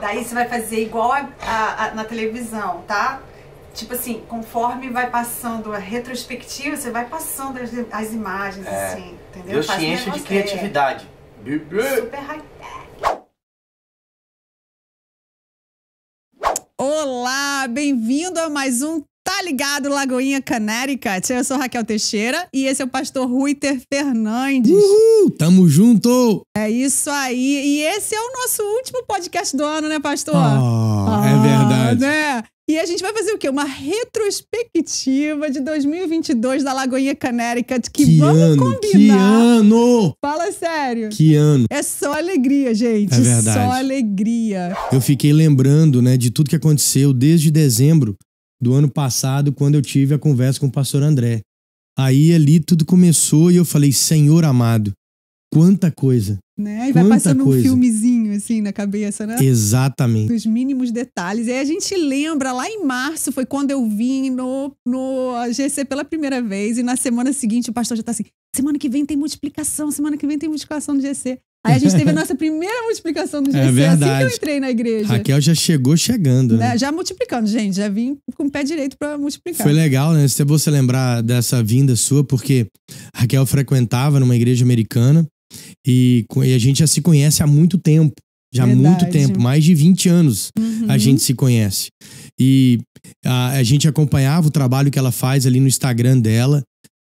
Daí você vai fazer igual a, a, a, na televisão, tá? Tipo assim, conforme vai passando a retrospectiva, você vai passando as, as imagens, é. assim, entendeu? Deus te enche de criatividade. Bebê. Super high Olá, bem-vindo a mais um Tá ligado, Lagoinha Canérica? Eu sou Raquel Teixeira e esse é o pastor Ruiter Fernandes. Uhul! Tamo junto! É isso aí. E esse é o nosso último podcast do ano, né, pastor? Oh, ah, é ah, verdade. Né? E a gente vai fazer o quê? Uma retrospectiva de 2022 da Lagoinha Canérica. Que, que vamos ano, combinar. Que ano! Fala sério. Que ano. É só alegria, gente. É verdade. Só alegria. Eu fiquei lembrando, né, de tudo que aconteceu desde dezembro do ano passado, quando eu tive a conversa com o pastor André. Aí ali tudo começou e eu falei, Senhor amado, quanta coisa. Né? E vai passando coisa. um filmezinho assim na cabeça, né? Exatamente. Os mínimos detalhes. E aí a gente lembra, lá em março foi quando eu vim no, no GC pela primeira vez, e na semana seguinte o pastor já tá assim: semana que vem tem multiplicação, semana que vem tem multiplicação no GC. Aí a gente teve a nossa primeira multiplicação do GC, é assim que eu entrei na igreja. Raquel já chegou chegando, né? Já multiplicando, gente, já vim com o pé direito para multiplicar. Foi legal, né? Se você lembrar dessa vinda sua, porque Raquel frequentava numa igreja americana e, e a gente já se conhece há muito tempo. Já há muito tempo, mais de 20 anos uhum. a gente se conhece. E a, a gente acompanhava o trabalho que ela faz ali no Instagram dela.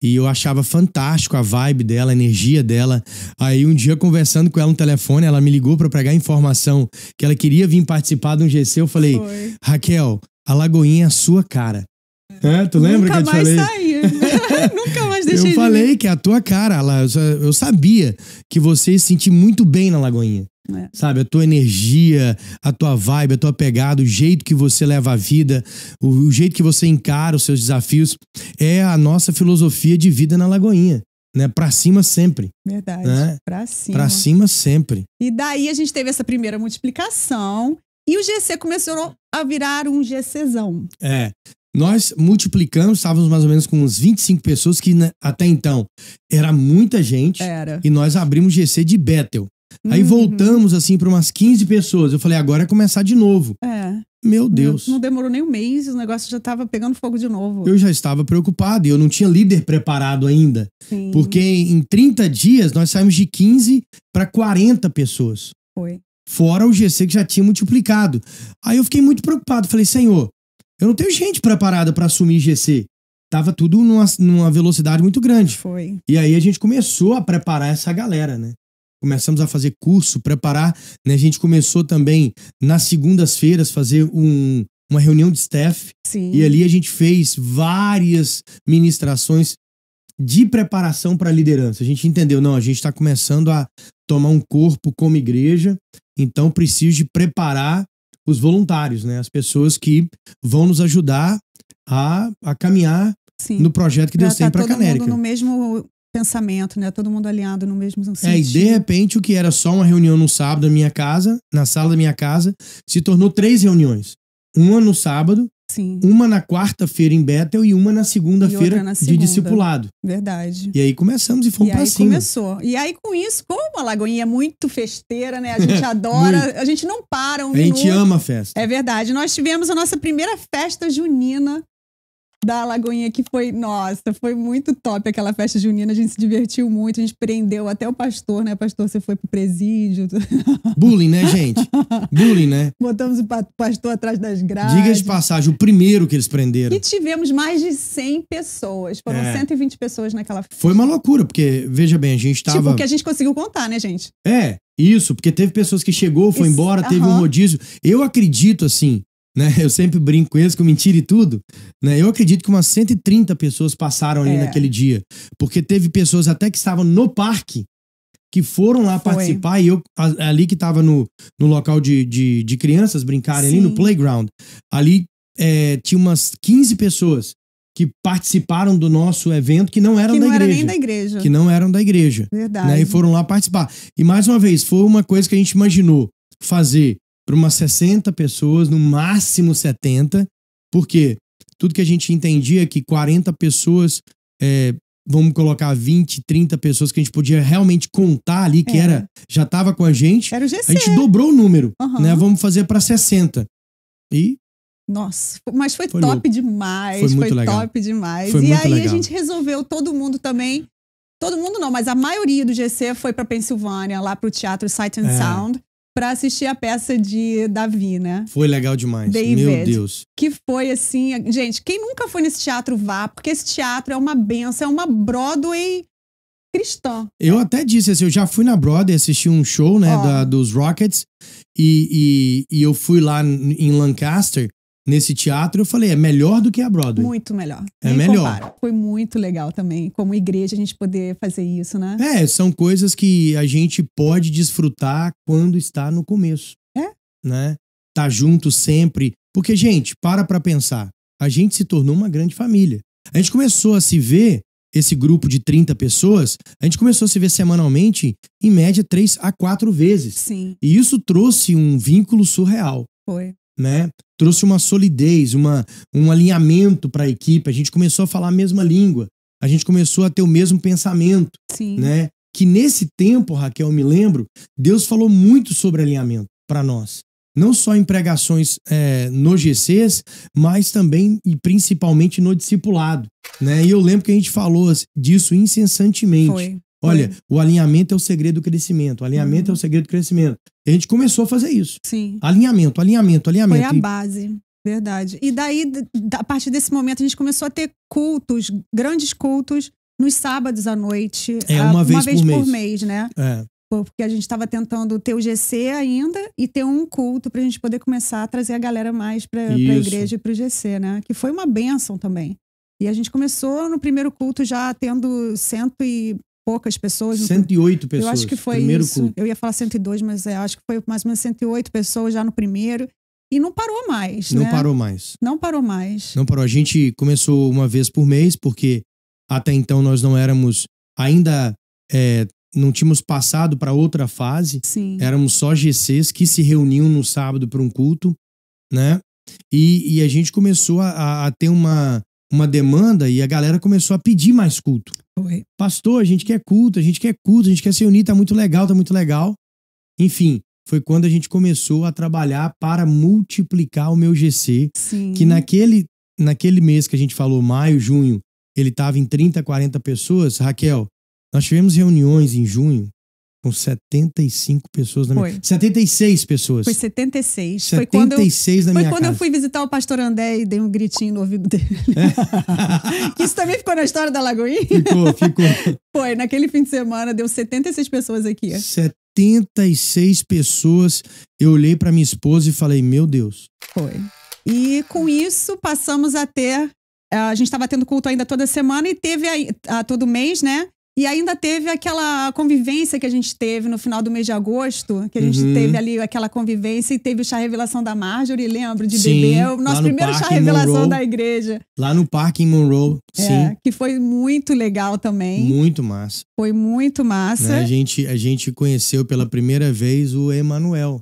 E eu achava fantástico a vibe dela, a energia dela. Aí um dia, conversando com ela no telefone, ela me ligou para pegar informação que ela queria vir participar de um GC. Eu falei, Foi. Raquel, a Lagoinha é a sua cara. É, tu lembra Nunca que eu te falei? Saí. Né? Nunca mais deixei Eu falei que é a tua cara. Eu sabia que você se sentia muito bem na Lagoinha. É. Sabe, a tua energia, a tua vibe, a tua pegada, o jeito que você leva a vida, o, o, jeito que você encara os seus desafios, é a nossa filosofia de vida na Lagoinha. Né? Pra cima sempre. Verdade. Né? Pra cima. Pra cima sempre. E daí a gente teve essa primeira multiplicação e o GC começou a virar um GCzão. É. Nós multiplicamos, estávamos mais ou menos com uns 25 pessoas, que né, até então era muita gente. Era. E nós abrimos GC de Bethel. Uhum. Aí voltamos, assim, para umas 15 pessoas. Eu falei, agora é começar de novo. É. Meu Deus. Não, não demorou nem um mês, o negócio já estava pegando fogo de novo. Eu já estava preocupado e eu não tinha líder preparado ainda. Sim. Porque em 30 dias nós saímos de 15 para 40 pessoas. Foi. Fora o GC que já tinha multiplicado. Aí eu fiquei muito preocupado. Falei, senhor, eu não tenho gente preparada para assumir GC. Tava tudo numa, numa velocidade muito grande. Foi. E aí a gente começou a preparar essa galera, né? começamos a fazer curso, preparar. Né? A gente começou também nas segundas-feiras fazer um, uma reunião de staff. Sim. E ali a gente fez várias ministrações de preparação para a liderança. A gente entendeu, não, a gente está começando a tomar um corpo como igreja, então preciso de preparar os voluntários, né? As pessoas que vão nos ajudar a, a caminhar Sim. no projeto que Deus tem tá para a Canérica. no mesmo pensamento, né? Todo mundo alinhado no mesmo sentido. É, e de repente o que era só uma reunião no sábado na minha casa, na sala da minha casa, se tornou três reuniões. Uma no sábado, Sim. uma na quarta-feira em Bethel e uma na segunda-feira segunda. de discipulado. Verdade. E aí começamos e fomos para cima. começou. E aí com isso, como a Lagoinha é muito festeira, né? A gente adora, a gente não para um A minuto. gente ama a festa. É verdade. Nós tivemos a nossa primeira festa junina da Lagoinha, que foi, nossa, foi muito top aquela festa junina. A gente se divertiu muito, a gente prendeu até o pastor, né? Pastor, você foi pro presídio. Bullying, né, gente? Bullying, né? Botamos o pastor atrás das grades. Diga de passagem, o primeiro que eles prenderam. E tivemos mais de 100 pessoas. Foram é. 120 pessoas naquela festa. Foi uma loucura, porque, veja bem, a gente tipo, tava. Tipo, que a gente conseguiu contar, né, gente? É, isso, porque teve pessoas que chegou, foi Esse, embora, teve um rodízio. Eu acredito, assim, né? Eu sempre brinco com isso, com mentira e tudo. Né? Eu acredito que umas 130 pessoas passaram ali é. naquele dia. Porque teve pessoas até que estavam no parque que foram lá Foi. participar e eu ali que estava no, no local de, de, de crianças brincarem Sim. ali no playground, ali é, tinha umas 15 pessoas que participaram do nosso evento que não eram que não da igreja. Que não eram nem da igreja. Que não eram da igreja. Verdade. Né? E foram lá participar. E mais uma vez, foi uma coisa que a gente imaginou fazer para umas 60 pessoas, no máximo 70, porque tudo que a gente entendia é que 40 pessoas, é, vamos colocar 20, 30 pessoas que a gente podia realmente contar ali, que era, é. era já estava com a gente, era o GC. a gente dobrou o número, uhum. né? Vamos fazer para 60. E nossa, mas foi, foi top louco. demais, foi, muito foi legal. top demais. Foi e aí legal. a gente resolveu todo mundo também. Todo mundo não, mas a maioria do GC foi para Pensilvânia, lá para o teatro Sight and é. Sound para assistir a peça de Davi, né? Foi legal demais. David, Meu Deus. Que foi assim, gente, quem nunca foi nesse teatro vá, porque esse teatro é uma benção, é uma Broadway cristã. Eu até disse assim, eu já fui na Broadway assistir um show, né, oh. da, dos Rockets e, e, e eu fui lá em Lancaster nesse teatro, eu falei, é melhor do que a Broadway. Muito melhor. É Nem melhor. Foi muito legal também, como igreja, a gente poder fazer isso, né? É, são coisas que a gente pode desfrutar quando está no começo. É. Né? Tá junto sempre. Porque, gente, para pra pensar. A gente se tornou uma grande família. A gente começou a se ver, esse grupo de 30 pessoas, a gente começou a se ver semanalmente, em média, três a quatro vezes. Sim. E isso trouxe um vínculo surreal. Foi né? Trouxe uma solidez, uma, um alinhamento para a equipe. A gente começou a falar a mesma língua. A gente começou a ter o mesmo pensamento, Sim. né? Que nesse tempo, Raquel, me lembro, Deus falou muito sobre alinhamento para nós. Não só em pregações é, no GCs, mas também e principalmente no discipulado. Né? E eu lembro que a gente falou disso incessantemente. Foi. Olha, hum. o alinhamento é o segredo do crescimento. O alinhamento uhum. é o uhum. segredo do crescimento. A gente começou a fazer isso. Sim. Alinhamento, alinhamento, alinhamento. Foi a base. Verdade. E daí, a partir desse momento, a gente começou a ter cultos, grandes cultos, nos sábados à noite. É, ah, uma, a, vez, uma vez, por, por mês. mês. né? É. Porque a gente estava tentando ter o GC ainda e ter um culto para a gente poder começar a trazer a galera mais para a igreja e para o GC, né? Que foi uma benção também. E a gente começou no primeiro culto já tendo cento e poucas pessoas. 108 pessoas. Eu acho que foi primeiro isso. Culto. Eu ia falar 102, mas é, acho que foi mais ou menos 108 pessoas já no primeiro. E não parou mais. Não né? parou mais. Não parou mais. Não parou. A gente começou uma vez por mês, porque até então nós não éramos ainda. É, não tínhamos passado para outra fase. Sim. Éramos só GCs que se reuniam no sábado para um culto, né? E, e, a gente começou a, a ter uma, uma demanda e a galera começou a pedir mais culto. Oi. Pastor, a gente quer culto, a gente quer culto, a gente quer se unir, tá muito legal, tá muito legal. Enfim, foi quando a gente começou a trabalhar para multiplicar o meu GC, Sim. que naquele naquele mês que a gente falou, maio, junho, ele tava em 30, 40 pessoas. Raquel, nós tivemos reuniões em junho com 75 pessoas na minha foi. 76 pessoas. Foi 76. 76 foi quando eu, na foi minha quando casa. eu fui visitar o pastor André e dei um gritinho no ouvido dele. É. Isso também ficou na história da Lagoinha? Ficou, ficou. Foi, naquele fim de semana deu 76 pessoas aqui. 76 pessoas. Eu olhei para minha esposa e falei: "Meu Deus". Foi. E com isso passamos a ter a gente estava tendo culto ainda toda semana e teve a, a todo mês, né? E ainda teve aquela convivência que a gente teve no final do mês de agosto, que a gente uhum. teve ali aquela convivência e teve o chá revelação da Marjorie, lembro, de sim, bebê. O nosso no primeiro chá revelação Monroe, da igreja. Lá no parque em Monroe, é, sim. Que foi muito legal também. Muito massa. Foi muito massa. Né? A, gente, a gente conheceu pela primeira vez o Emanuel.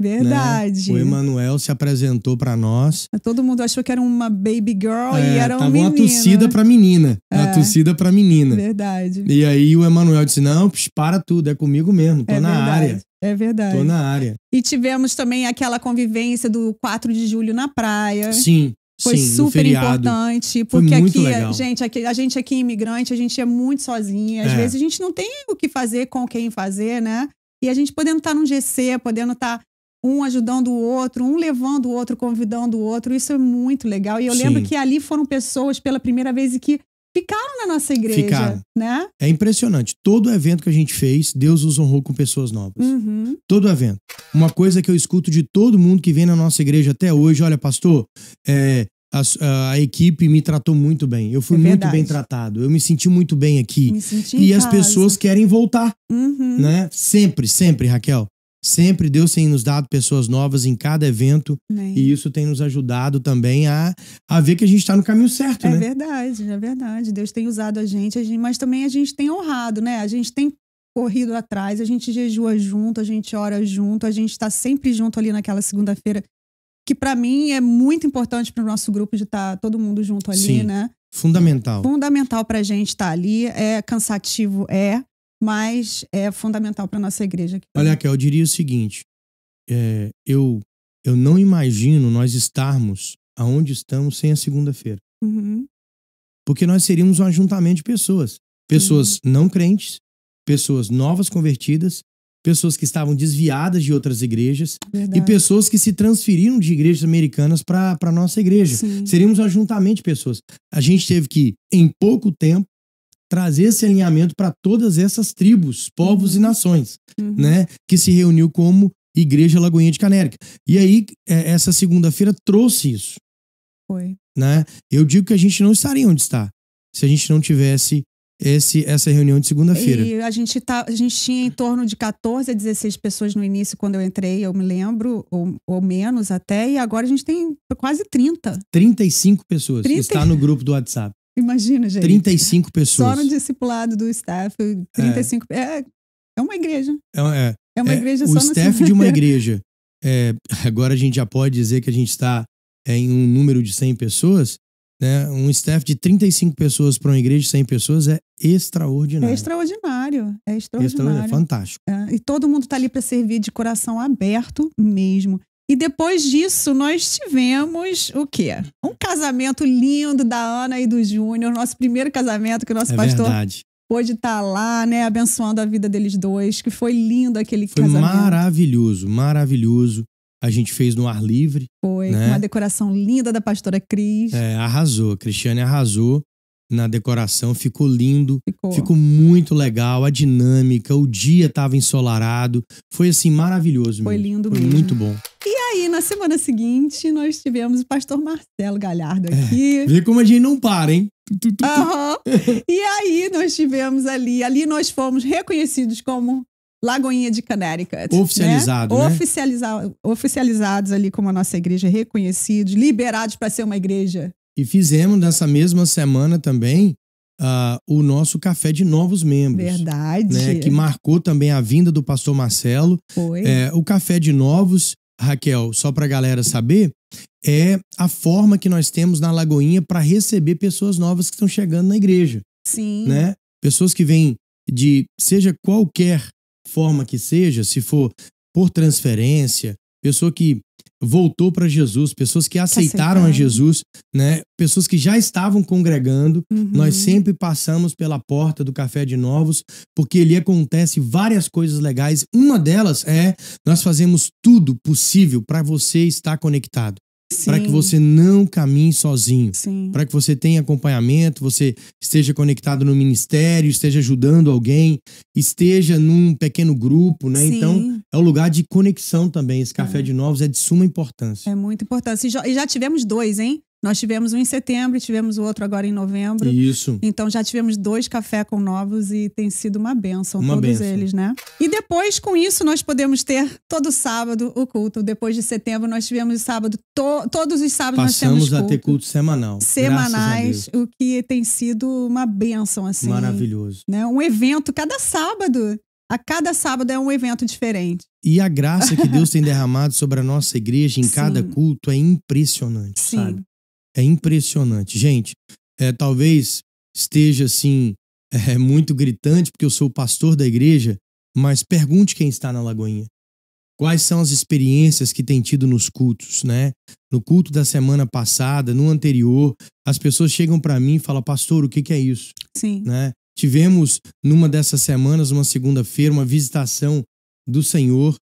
Né? Verdade. Né? O Emanuel se apresentou para nós. Todo mundo achou que era uma baby girl é, e era um menina menino. Tava uma torcida né? pra menina. É. Uma torcida pra menina. Verdade. E aí o Emanuel disse, não, para tudo, é comigo mesmo, tô é na verdade. área. É verdade. Tô na área. E tivemos também aquela convivência do 4 de julho na praia. Sim. Foi Sim, super importante, porque aqui, é, legal. gente, aqui, a gente aqui é imigrante, a gente é muito sozinha. Às é. vezes a gente não tem o que fazer com quem fazer, né? E a gente podendo estar tá num GC, podendo estar tá um ajudando o outro, um levando o outro, convidando o outro. Isso é muito legal. E eu Sim. lembro que ali foram pessoas pela primeira vez e que ficaram na nossa igreja, ficaram. né? É impressionante. Todo evento que a gente fez, Deus nos honrou com pessoas novas. Uhum. Todo evento. Uma coisa que eu escuto de todo mundo que vem na nossa igreja até hoje, olha, pastor, é, a, a, equipe me tratou muito bem. Eu fui é muito bem tratado. Eu me senti muito bem aqui. e as pessoas querem voltar, uhum. né? Sempre, sempre, Raquel. Sempre Deus tem nos dado pessoas novas em cada evento. Amém. E isso tem nos ajudado também a, a ver que a gente está no caminho certo, é né? verdade, é verdade. Deus tem usado a gente, a gente, mas também a gente tem honrado, né? A gente tem corrido atrás, a gente jejua junto, a gente ora junto, a gente está sempre junto ali naquela segunda-feira, que para mim é muito importante para o nosso grupo de estar tá todo mundo junto ali, Sim, né? Fundamental. Fundamental para a gente estar tá ali. É cansativo, é, mas é fundamental para nossa igreja. Olha, Raquel, eu diria o seguinte: é, eu, eu não imagino nós estarmos aonde estamos sem a segunda-feira. Uhum. Porque nós seríamos um ajuntamento de pessoas. Pessoas uhum. não crentes, pessoas novas convertidas, pessoas que estavam desviadas de outras igrejas Verdade. e pessoas que se transferiram de igrejas americanas para a nossa igreja. Sim. Seríamos um ajuntamento de pessoas. A gente teve que, em pouco tempo, trazer esse alinhamento para todas essas tribos, povos uhum. e nações, uhum. né? Que se reuniu como Igreja Lagoinha de Canérica. E aí, é, essa segunda-feira trouxe isso. Foi. Né? Eu digo que a gente não estaria onde está se a gente não tivesse esse, essa reunião de segunda-feira. E a gente, tá, a gente tinha em torno de 14 a 16 pessoas no início, quando eu entrei, eu me lembro, ou, ou menos até, e agora a gente tem quase 30. 35 pessoas 30... está no grupo do WhatsApp. Imagina, gente. 35 pessoas. Só no discipulado do staff, 35. É, é, é uma igreja. É, é, é uma é, igreja o só O staff de uma igreja. É, agora a gente já pode dizer que a gente está é, em um número de 100 pessoas. Né? Um staff de 35 pessoas para uma igreja de 100 pessoas é extraordinário. É extraordinário. É extraordinário. extraordinário é fantástico. É, e todo mundo está ali para servir de coração aberto mesmo. E depois disso, nós tivemos o quê? Um casamento lindo da Ana e do Júnior, nosso primeiro casamento, que o nosso é pastor verdade. pôde estar tá lá, né, abençoando a vida deles dois, que foi lindo aquele foi casamento. Maravilhoso, maravilhoso. A gente fez no ar livre. Foi, né? com uma decoração linda da pastora Cris. É, arrasou. A Cristiane arrasou na decoração, ficou lindo, ficou. ficou. muito legal, a dinâmica, o dia estava ensolarado, foi assim maravilhoso. Foi mesmo. lindo Foi mesmo. Muito bom. E aí, na semana seguinte, nós tivemos o pastor Marcelo Galhardo é, aqui. É, vê como a gente não para, hein? Uhum. e aí, nós tivemos ali, ali nós fomos reconhecidos como Lagoinha de Connecticut. Né? Oficializado, né? né? Oficializa oficializados ali como a nossa igreja, reconhecidos, liberados para ser uma igreja e fizemos nessa mesma semana também uh, o nosso café de novos membros. Verdade. Né, que marcou também a vinda do pastor Marcelo. Foi. É, o café de novos, Raquel, só para a galera saber, é a forma que nós temos na Lagoinha para receber pessoas novas que estão chegando na igreja. Sim. Né? Pessoas que vêm de, seja qualquer forma que seja, se for por transferência, pessoa que voltou para Jesus, pessoas que aceitaram, a Jesus, né? Pessoas que já estavam congregando. Uhum. Nós sempre passamos pela porta do Café de Novos, porque ali acontece várias coisas legais. Uma delas é nós fazemos tudo possível para você estar conectado. Para que você não caminhe sozinho. Para que você tenha acompanhamento, você esteja conectado no ministério, esteja ajudando alguém, esteja num pequeno grupo, né? Então, Sim. Então, é um lugar de conexão também. Esse Café é. de Novos é de suma importância. É muito importante. E já, tivemos dois, hein? Nós tivemos um em setembro e tivemos o outro agora em novembro. Isso. Então já tivemos dois café com novos e tem sido uma benção uma todos benção. eles, né? E depois com isso nós podemos ter todo sábado o culto. Depois de setembro nós tivemos sábado to, todos os sábados Passamos nós temos culto. a ter culto semanal. Semanais, o que tem sido uma benção assim. Maravilhoso. Né? Um evento cada sábado. A cada sábado é um evento diferente. E a graça que Deus tem derramado sobre a nossa igreja em Sim. cada culto é impressionante, Sim. sabe? É impressionante. Gente, é, talvez esteja assim, é, é muito gritante, porque eu sou o pastor da igreja, mas pergunte quem está na Lagoinha. Quais são as experiências que tem tido nos cultos, né? No culto da semana passada, no anterior, as pessoas chegam para mim e falam, pastor, o que, que é isso? Sim. Né? Tivemos numa dessas semanas, uma segunda-feira, uma visitação do Senhor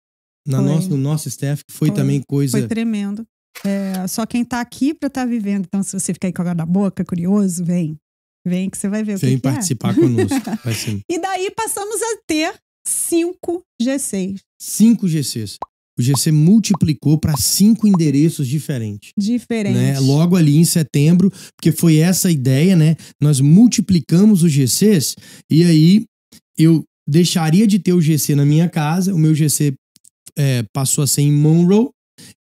na nosso, no nosso staff, que foi, foi. também coisa. Foi tremendo. É, só quem está aqui para estar tá vivendo. Então, se você ficar aí com a água na boca, curioso, vem. Vem que você vai ver o vem que, que é. Vem participar conosco. e daí passamos a ter cinco G6. Cinco G6 o GC multiplicou para cinco endereços diferentes. Diferente. Né? Logo ali em setembro, porque foi essa a ideia, né? Nós multiplicamos os GCs e aí eu deixaria de ter o GC na minha casa, o meu GC é, passou a ser em Monroe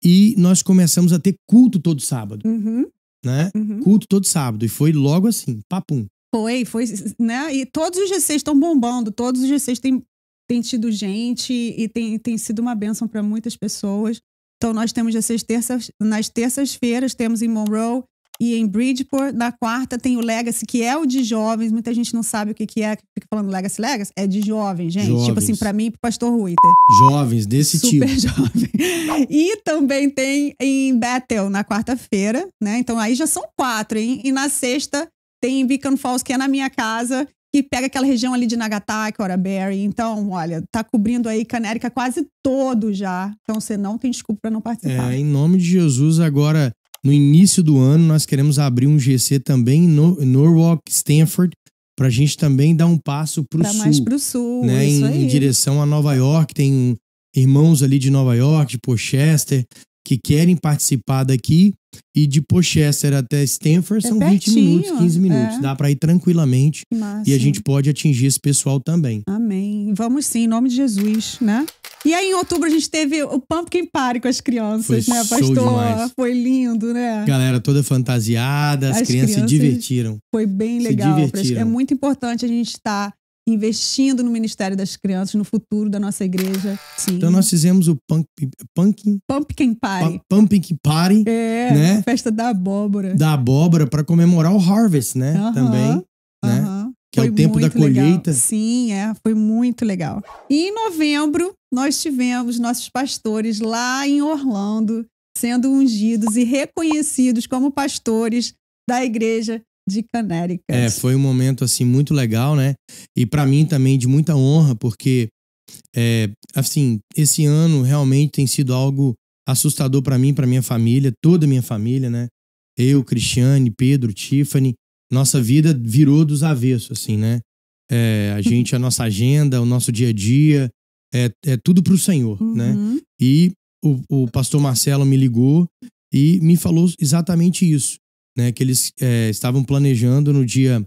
e nós começamos a ter culto todo sábado. Uhum. Né? Uhum. Culto todo sábado. E foi logo assim, papum. Foi, foi, né? E todos os GCs estão bombando, todos os GCs têm tem tido gente e tem, tem sido uma bênção para muitas pessoas. Então, nós temos essas terças, nas terças-feiras, temos em Monroe e em Bridgeport. Na quarta tem o Legacy, que é o de jovens. Muita gente não sabe o que, que é. Fica falando Legacy, Legacy. É de jovens, gente. Jovens. Tipo assim, para mim e pro pastor Ruiter. Jovens, desse Super tipo. jovem. E também tem em Bethel, na quarta-feira, né? Então, aí já são quatro, hein? E na sexta tem em Beacon Falls, que é na minha casa que pega aquela região ali de Nagataki, é Oraberry. Então, olha, tá cobrindo aí Canérica quase todo já. Então você não tem desculpa para não participar. É, em nome de Jesus, agora no início do ano nós queremos abrir um GC também em Norwalk, Stanford, para a gente também dar um passo para o sul. mais para o sul, né? Em, em, direção a Nova York, tem irmãos ali de Nova York, de Pochester, que querem participar daqui e de Pochester até Stanford é são pertinho, 20 minutos, 15 é. minutos. É. Dá para ir tranquilamente. Massa. E a gente pode atingir esse pessoal também. Amém. Vamos sim, em nome de Jesus, né? E aí, em outubro, a gente teve o Pumpkin Party com as crianças, Foi né, pastor? Foi lindo, né? Galera toda fantasiada, as, as crianças, crianças, se divertiram. Foi bem legal. É muito importante a gente estar tá investindo no Ministério das Crianças, no futuro da nossa igreja. Sim. Então nós fizemos o punk, Pumpkin Pumpkin Party. pumpkin Party. É, né? festa da abóbora. Da abóbora para comemorar o Harvest, né? Uh -huh, Também, uh -huh. né? Que foi é o tempo da colheita. Legal. Sim, é, foi muito legal. E em novembro nós tivemos nossos pastores lá em Orlando sendo ungidos e reconhecidos como pastores da igreja de Canérica. É, foi um momento assim muito legal, né? E para mim também de muita honra, porque é, assim, esse ano realmente tem sido algo assustador para mim, para minha família, toda a minha família, né? Eu, Cristiane, Pedro, Tiffany, nossa vida virou dos avessos, assim, né? É, a gente, a nossa agenda, o nosso dia a dia, é, é tudo pro Senhor, né? uhum. né? E o, o pastor Marcelo me ligou e me falou exatamente isso né, que eles é, estavam planejando no dia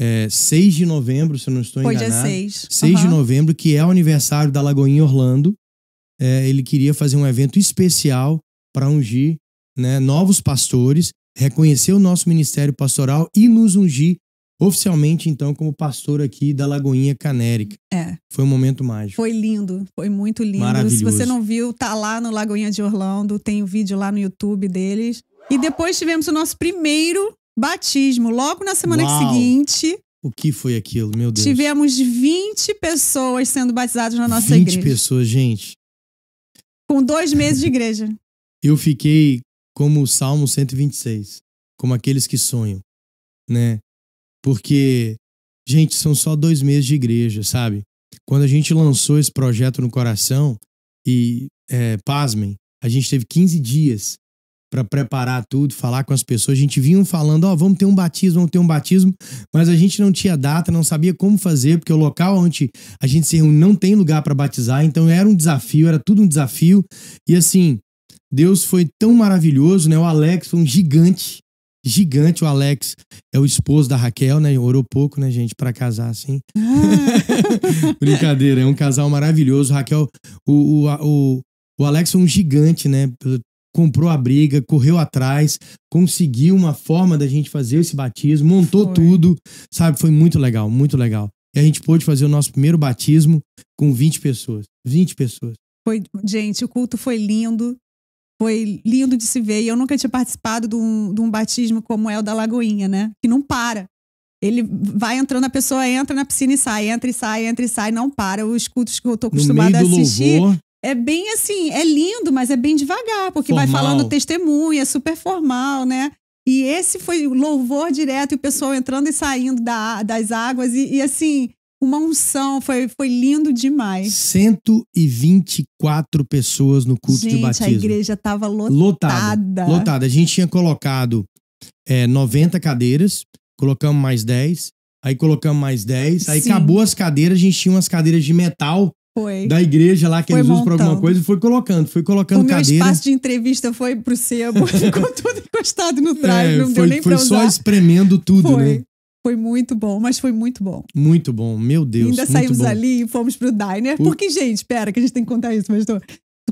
é, 6 de novembro, se eu não estou Foi enganado. Foi dia 6. 6 uhum. de novembro, que é o aniversário da Lagoinha Orlando. É, ele queria fazer um evento especial para ungir né, novos pastores, reconhecer o nosso ministério pastoral e nos ungir oficialmente, então, como pastor aqui da Lagoinha Canérica. É. Foi um momento mágico. Foi lindo, foi muito lindo. Maravilhoso. Se você não viu, tá lá no Lagoinha de Orlando, tem o um vídeo lá no YouTube deles. E depois tivemos o nosso primeiro batismo, logo na semana Uau. seguinte. O que foi aquilo, meu Deus? Tivemos 20 pessoas sendo batizadas na nossa 20 igreja. 20 pessoas, gente. Com dois meses de igreja. Eu fiquei como o Salmo 126, como aqueles que sonham, né? Porque, gente, são só dois meses de igreja, sabe? Quando a gente lançou esse projeto no coração, e, é, pasmem, a gente teve 15 dias para preparar tudo, falar com as pessoas. A gente vinha falando, ó, oh, vamos ter um batismo, vamos ter um batismo, mas a gente não tinha data, não sabia como fazer, porque o local onde a gente se reúne não tem lugar para batizar, então era um desafio, era tudo um desafio. E assim, Deus foi tão maravilhoso, né? O Alex foi um gigante, gigante. O Alex é o esposo da Raquel, né? Orou pouco, né, gente, para casar assim. Ah. Brincadeira, é um casal maravilhoso. Raquel, o, o, o, o Alex foi um gigante, né? comprou a briga, correu atrás, conseguiu uma forma da gente fazer esse batismo, montou foi. tudo, sabe? Foi muito legal, muito legal. E a gente pôde fazer o nosso primeiro batismo com 20 pessoas. 20 pessoas. Foi, gente, o culto foi lindo. Foi lindo de se ver. E eu nunca tinha participado de um, de um batismo como é o da Lagoinha, né? Que não para. Ele vai entrando, a pessoa entra na piscina e sai, entra e sai, entra e sai, não para. Os cultos que eu tô acostumada a assistir. Louvor, é bem assim, é lindo, mas é bem devagar, porque formal. vai falando testemunha, é super formal, né? E esse foi louvor direto, e o pessoal entrando e saindo da, das águas, e, e, assim, uma unção, foi, foi lindo demais. 124 pessoas no culto gente, de batismo. Gente, a igreja estava lotada. Lotada. Lotada. A gente tinha colocado é, 90 cadeiras, colocamos mais 10, aí colocamos mais 10, aí Sim. acabou as cadeiras, a gente tinha umas cadeiras de metal foi. Da igreja lá que foi eles usam pra alguma coisa, e foi colocando, foi colocando o cadeira. O meu espaço de entrevista foi pro sebo, ficou tudo encostado no drive, é, não foi, deu nem foi pra Foi só espremendo tudo, foi. né? Foi muito bom, mas foi muito bom. Muito bom, meu Deus. E ainda saímos bom. ali e fomos pro diner. Por... Porque, gente, espera, que a gente tem que contar isso, mas tô...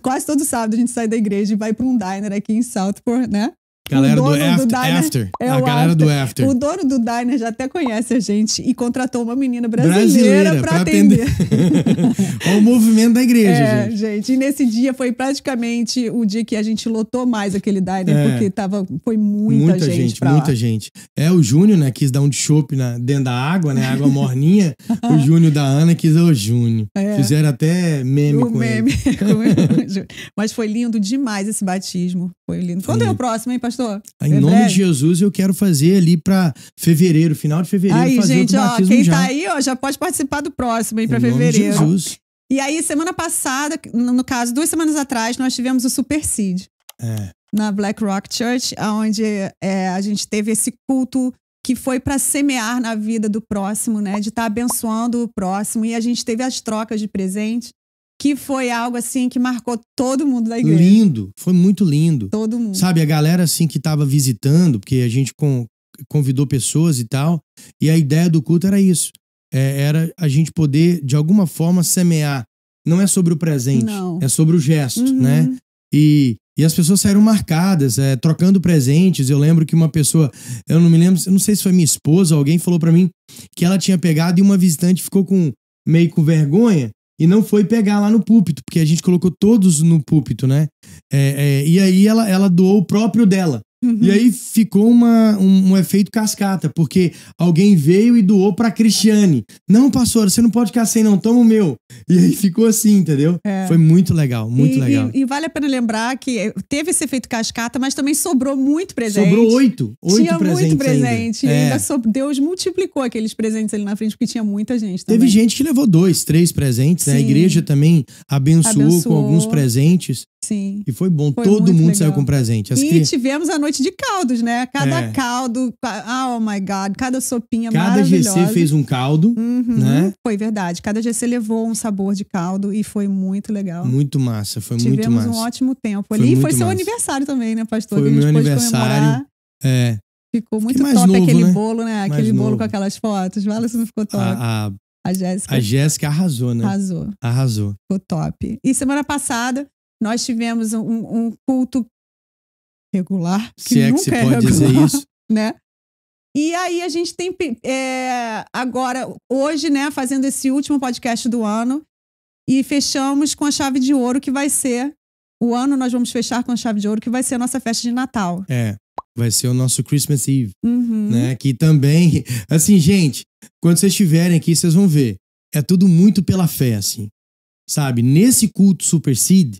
quase todo sábado a gente sai da igreja e vai para um diner aqui em Southport, né? É galera do, after, after. É a galera after. do After. O dono do Diner já até conhece a gente e contratou uma menina brasileira, brasileira para atender. atender. o movimento da igreja, é, gente. gente. E nesse dia foi praticamente o dia que a gente lotou mais aquele Diner, é. porque tava, foi muita, muita gente. gente muita lá. gente. É, o Júnior, né, quis dar um na dentro da água, né, água morninha. o Júnior da Ana quis, é o Júnior. É. Fizeram até meme o com meme. ele. Mas foi lindo demais esse batismo. Foi lindo. Quando é o próximo, hein, pastor? pastor? Em, em nome de Jesus, eu quero fazer ali para fevereiro, final de fevereiro. Aí, fazer gente, ó, quem já. tá aí, ó, já pode participar do próximo aí para fevereiro. Nome de Jesus. E aí, semana passada, no caso, duas semanas atrás, nós tivemos o Super Seed. É. Na Black Rock Church, onde é, a gente teve esse culto que foi para semear na vida do próximo, né? De estar tá abençoando o próximo. E a gente teve as trocas de presente que foi algo assim que marcou todo mundo da igreja. Lindo, foi muito lindo. Todo mundo. Sabe, a galera assim que estava visitando, porque a gente com, convidou pessoas e tal, e a ideia do culto era isso. É, era a gente poder, de alguma forma, semear. Não é sobre o presente, Não. é sobre o gesto, uhum. né? E e as pessoas saíram marcadas, é, trocando presentes. Eu lembro que uma pessoa, eu não me lembro, eu não sei se foi minha esposa, alguém falou para mim que ela tinha pegado e uma visitante ficou com meio com vergonha e não foi pegar lá no púlpito, porque a gente colocou todos no púlpito, né? É, é, e aí ela, ela doou o próprio dela. Uhum. E aí ficou uma, um, um, efeito cascata, porque alguém veio e doou pra Cristiane. Não, pastor, você não pode ficar sem, não, toma o meu. E aí ficou assim, entendeu? É. Foi muito legal, muito e, legal. E, e, vale a pena lembrar que teve esse efeito cascata, mas também sobrou muito presente. Sobrou oito. oito tinha muito presente. Ainda. É. ainda so... Deus multiplicou aqueles presentes ali na frente, porque tinha muita gente também. Teve gente que levou dois, três presentes, né? A igreja também abençoou, abençoou. com alguns presentes. Sim. E foi bom, foi todo mundo legal. saiu com presente. As e tivemos a noite de caldos, né? Cada é. caldo, oh my God, cada sopinha cada maravilhosa. Cada GC fez um caldo, uhum. né? Foi verdade, cada GC levou um sabor de caldo e foi muito legal. Muito massa, foi tivemos muito massa. Tivemos um ótimo tempo foi ali. e foi seu massa. aniversário também, né, pastor? Foi meu aniversário. É. Ficou muito top novo, aquele né? bolo, né? Mais aquele novo. bolo com aquelas fotos. Fala se não ficou top. A, a... A Jéssica. A Jéssica arrasou, né? Arrasou. Arrasou. Ficou top. E semana passada nós tivemos um, um culto regular, que se é que se é pode regular, dizer isso. Né? E aí a gente tem é, agora, hoje, né, fazendo esse último podcast do ano, e fechamos com a chave de ouro, que vai ser. O ano nós vamos fechar com a chave de ouro, que vai ser a nossa festa de Natal. É. Vai ser o nosso Christmas Eve. Uhum. Né? Que também. Assim, gente, quando vocês estiverem aqui, vocês vão ver. É tudo muito pela fé, assim. Sabe? Nesse culto Super Seed,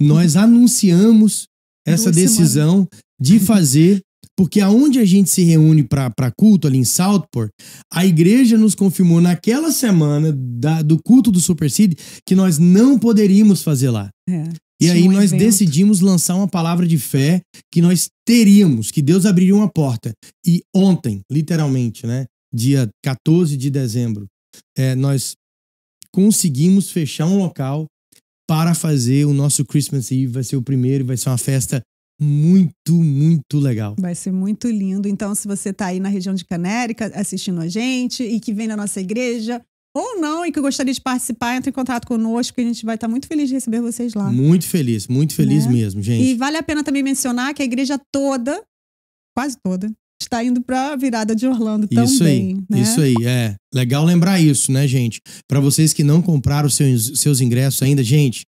nós anunciamos essa decisão semanas. de fazer, porque aonde a gente se reúne para culto ali em Southport, a igreja nos confirmou naquela semana da, do culto do Super City que nós não poderíamos fazer lá. É, e aí um nós evento. decidimos lançar uma palavra de fé que nós teríamos, que Deus abriria uma porta. E ontem, literalmente, né, dia 14 de dezembro, é, nós conseguimos fechar um local para fazer o nosso Christmas Eve. Vai ser o primeiro, vai ser uma festa muito, muito legal. Vai ser muito lindo. Então, se você está aí na região de Canérica assistindo a gente e que vem na nossa igreja, ou não, e que gostaria de participar, entre em contato conosco, que a gente vai estar tá muito feliz de receber vocês lá. Muito feliz, muito feliz né? mesmo, gente. E vale a pena também mencionar que a igreja toda, quase toda, está indo para a virada de Orlando isso também. Aí, né? Isso aí, é. Legal lembrar isso, né, gente? Para vocês que não compraram seus, seus ingressos ainda, gente,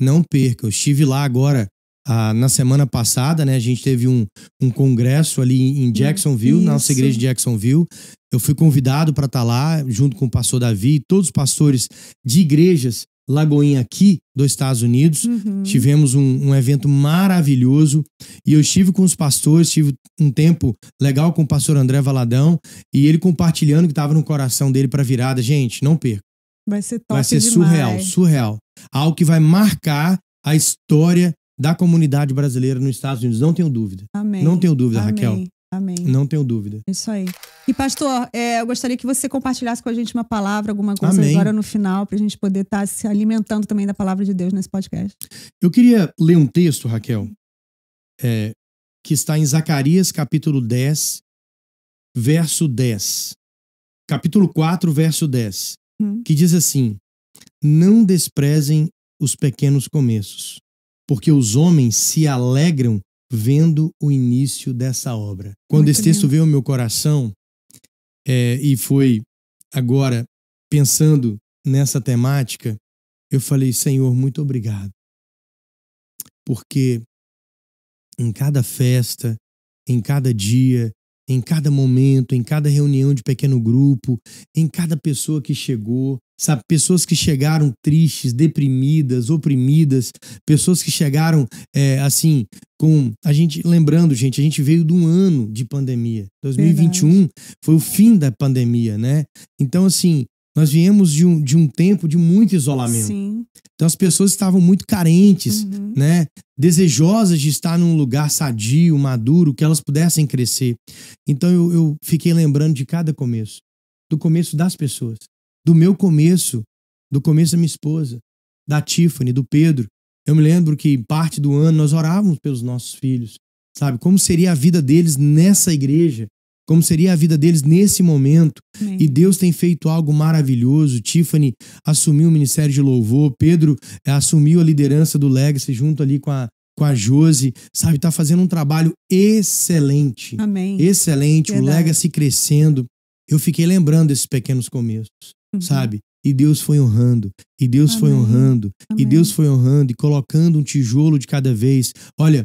não perca. Eu estive lá agora ah, na semana passada, né? A gente teve um, um congresso ali em Jacksonville, Isso. na nossa igreja de Jacksonville. Eu fui convidado para estar tá lá, junto com o pastor Davi e todos os pastores de igrejas Lagoinha aqui dos Estados Unidos. Uhum. Tivemos um, um, evento maravilhoso e eu estive com os pastores, tive um tempo legal com o pastor André Valadão e ele compartilhando que estava no coração dele para virada. Gente, não perca. Vai ser top Vai ser demais. surreal, surreal. Algo que vai marcar a história da comunidade brasileira nos Estados Unidos, não tenho dúvida. Amém. Não tenho dúvida, Amém. Raquel. Amém. Não tenho dúvida. Isso aí. E, pastor, é, eu gostaria que você compartilhasse com a gente uma palavra, alguma coisa Amém. agora no final, para a gente poder estar tá se alimentando também da palavra de Deus nesse podcast. Eu queria ler um texto, Raquel, é, que está em Zacarias, capítulo 10, verso 10. Capítulo 4, verso 10. Hum. Que diz assim: Não desprezem os pequenos começos, porque os homens se alegram vendo o início dessa obra. Quando Muito esse texto lindo. veio ao meu coração é, e foi agora pensando nessa temática, eu falei, Senhor, muito obrigado. Porque em cada festa, em cada dia, em cada momento, em cada reunião de pequeno grupo, em cada pessoa que chegou, sabe? Pessoas que chegaram tristes, deprimidas, oprimidas, pessoas que chegaram é, assim com a gente lembrando, gente, a gente veio de um ano de pandemia. 2021 Verdade. foi o fim da pandemia, né? Então assim, nós viemos de um, de um tempo de muito isolamento. Sim. Então as pessoas estavam muito carentes, uhum. né? Desejosas de estar num lugar sadio, maduro, que elas pudessem crescer. Então eu, eu fiquei lembrando de cada começo, do começo das pessoas do meu começo, do começo da minha esposa, da Tiffany, do Pedro. Eu me lembro que parte do ano nós orávamos pelos nossos filhos, sabe? Como seria a vida deles nessa igreja? Como seria a vida deles nesse momento? Amém. E Deus tem feito algo maravilhoso. Tiffany assumiu o ministério de louvor, Pedro eh, assumiu a liderança do Legacy junto ali com a, com a Josi, sabe? Tá fazendo um trabalho excelente. Amém. Excelente, Verdade. o Legacy crescendo. Eu fiquei lembrando desses pequenos começos uhum. sabe? E Deus foi honrando, e Deus Amém. foi honrando, Amém. e Deus foi honrando, e colocando um tijolo de cada vez. Olha,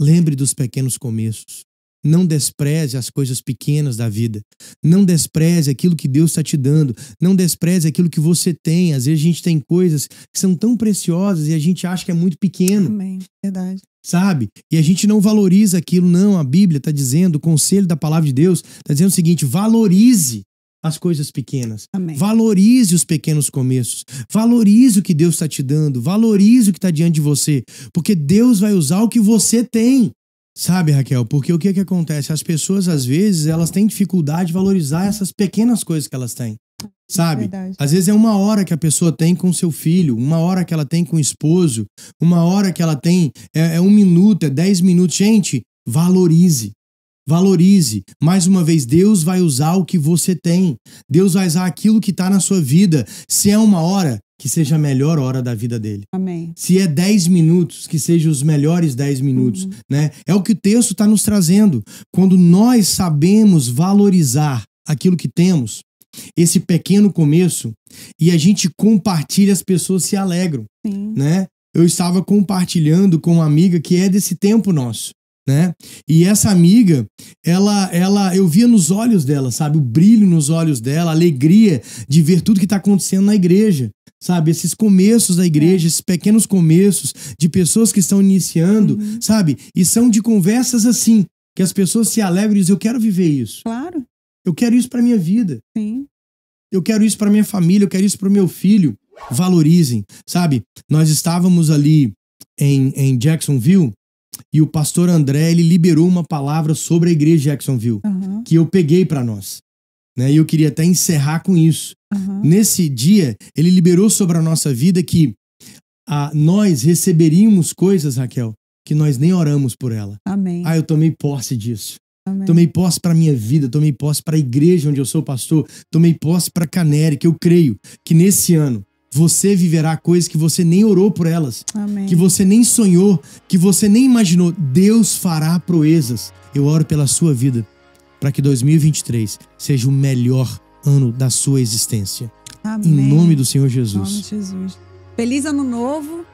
lembre dos pequenos começos. Não despreze as coisas pequenas da vida. Não despreze aquilo que Deus está te dando. Não despreze aquilo que você tem. Às vezes a gente tem coisas que são tão preciosas e a gente acha que é muito pequeno. Amém. Verdade. Sabe? E a gente não valoriza aquilo, não. A Bíblia está dizendo, o conselho da palavra de Deus está dizendo o seguinte: valorize as coisas pequenas. Amém. Valorize os pequenos começos. Valorize o que Deus está te dando. Valorize o que está diante de você. Porque Deus vai usar o que você tem. Sabe, Raquel? Porque o que, é que acontece? As pessoas, às vezes, elas têm dificuldade de valorizar essas pequenas coisas que elas têm. Sabe? Verdade. Às vezes é uma hora que a pessoa tem com seu filho, uma hora que ela tem com o esposo, uma hora que ela tem. É, é um minuto, é dez minutos. Gente, valorize. Valorize. Mais uma vez, Deus vai usar o que você tem. Deus vai usar aquilo que está na sua vida. Se é uma hora, que seja a melhor hora da vida dele. Amém. Se é 10 minutos, que sejam os melhores 10 minutos, uhum. né? É o que o texto está nos trazendo. Quando nós sabemos valorizar aquilo que temos, esse pequeno começo, e a gente compartilha, as pessoas se alegram, Sim. né? Eu estava compartilhando com uma amiga que é desse tempo nosso né? E essa amiga, ela, ela, eu via nos olhos dela, sabe, o brilho nos olhos dela, a alegria de ver tudo que está acontecendo na igreja, sabe, esses começos da igreja, é. esses pequenos começos de pessoas que estão iniciando, uhum. sabe, e são de conversas assim que as pessoas se alegram e dizem: eu quero viver isso. Claro. Eu quero isso para minha vida. Sim. Eu quero isso para minha família. Eu quero isso para o meu filho. Valorizem, sabe? Nós estávamos ali em, em Jacksonville e o pastor André ele liberou uma palavra sobre a igreja Jacksonville uhum. que eu peguei para nós. Né? E eu queria até encerrar com isso. Uhum. Nesse dia, ele liberou sobre a nossa vida que a, ah, nós receberíamos coisas, Raquel, que nós nem oramos por ela. Amém. Ah, eu tomei posse disso. Amém. Tomei posse para minha vida, tomei posse para a igreja onde eu sou pastor, tomei posse para Canere, que eu creio que nesse ano você viverá coisas que você nem orou por elas, Amém. que você nem sonhou, que você nem imaginou. Deus fará proezas. Eu oro pela sua vida, para que 2023 seja o melhor ano da sua existência. Amém. Em nome do Senhor Jesus. nome de Jesus. Feliz ano novo.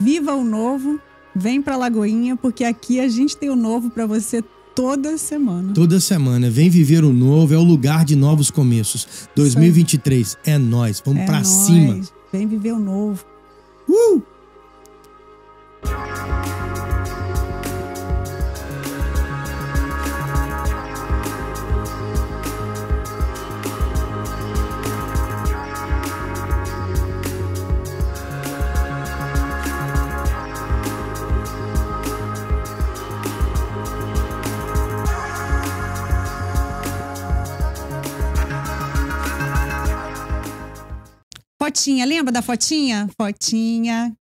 Viva o novo. Vem para Lagoinha, porque aqui a gente tem o novo para você toda semana. Toda semana. Vem viver o novo, é o lugar de novos começos. 2023 é nós. Vamos é para cima. Vem viver o novo. Uh! Fotinha, lembra da fotinha? Fotinha,